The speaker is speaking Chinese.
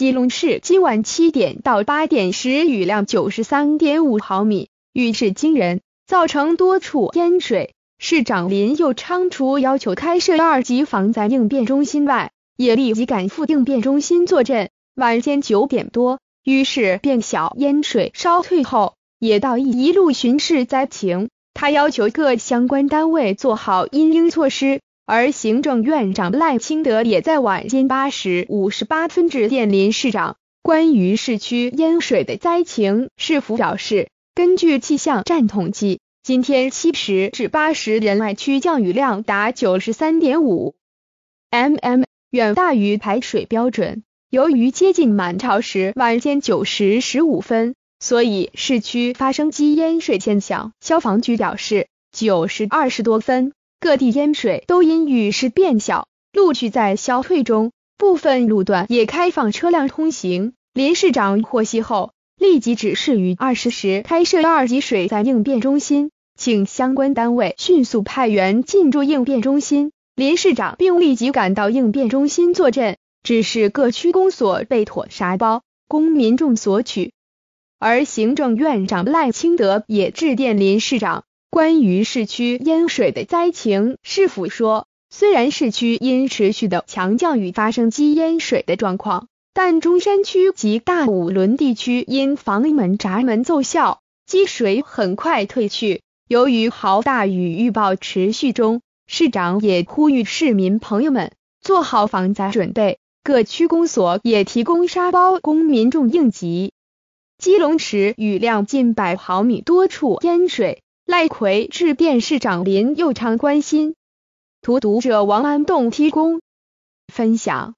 吉隆市今晚七点到八点时雨量九十三点五毫米，雨势惊人，造成多处淹水。市长林又昌除要求开设二级防灾应变中心外，也立即赶赴应变中心坐镇。晚间九点多，雨势变小，淹水稍退后，也到一一路巡视灾情。他要求各相关单位做好因应措施。而行政院长赖清德也在晚间八时五十八分致电林市长，关于市区淹水的灾情，市府表示，根据气象站统计，今天七时至八时，仁爱区降雨量达九十三点五 mm，远大于排水标准。由于接近满潮时，晚间九时十五分，所以市区发生积淹水现象。消防局表示，九时二十多分。各地淹水都因雨势变小，陆续在消退中，部分路段也开放车辆通行。林市长获悉后，立即指示于二十时开设二级水灾应变中心，请相关单位迅速派员进驻应变中心。林市长并立即赶到应变中心坐镇，指示各区公所备妥沙包供民众索取。而行政院长赖清德也致电林市长。关于市区淹水的灾情，市府说，虽然市区因持续的强降雨发生积淹水的状况，但中山区及大五仑地区因房门闸门奏效，积水很快退去。由于豪大雨预报持续中，市长也呼吁市民朋友们做好防灾准备。各区公所也提供沙包供民众应急。基隆池雨量近百毫米，多处淹水。赖奎致电市长林，又常关心。图读者王安栋提供分享。